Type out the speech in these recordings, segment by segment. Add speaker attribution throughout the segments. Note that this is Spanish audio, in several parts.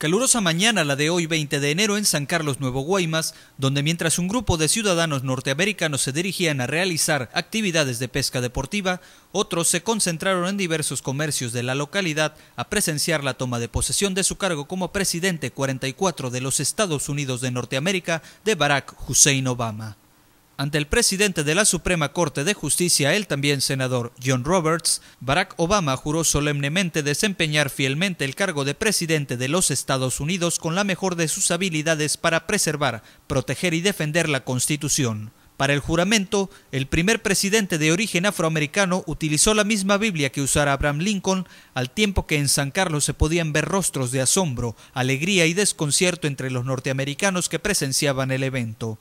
Speaker 1: Calurosa mañana la de hoy 20 de enero en San Carlos Nuevo Guaymas, donde mientras un grupo de ciudadanos norteamericanos se dirigían a realizar actividades de pesca deportiva, otros se concentraron en diversos comercios de la localidad a presenciar la toma de posesión de su cargo como presidente 44 de los Estados Unidos de Norteamérica de Barack Hussein Obama. Ante el presidente de la Suprema Corte de Justicia, el también senador John Roberts, Barack Obama juró solemnemente desempeñar fielmente el cargo de presidente de los Estados Unidos con la mejor de sus habilidades para preservar, proteger y defender la Constitución. Para el juramento, el primer presidente de origen afroamericano utilizó la misma Biblia que usara Abraham Lincoln, al tiempo que en San Carlos se podían ver rostros de asombro, alegría y desconcierto entre los norteamericanos que presenciaban el evento.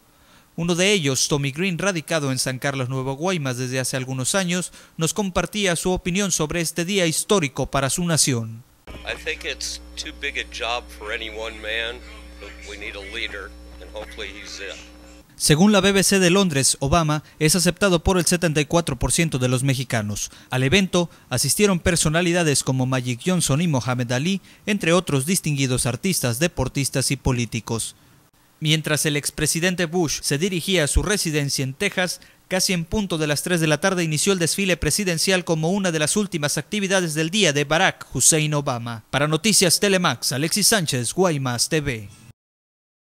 Speaker 1: Uno de ellos, Tommy Green, radicado en San Carlos Nuevo Guaymas desde hace algunos años, nos compartía su opinión sobre este día histórico para su nación. Según la BBC de Londres, Obama es aceptado por el 74% de los mexicanos. Al evento asistieron personalidades como Magic Johnson y Mohamed Ali, entre otros distinguidos artistas, deportistas y políticos. Mientras el expresidente Bush se dirigía a su residencia en Texas, casi en punto de las 3 de la tarde inició el desfile presidencial como una de las últimas actividades del día de Barack Hussein Obama. Para Noticias Telemax, Alexis Sánchez, Guaymas TV.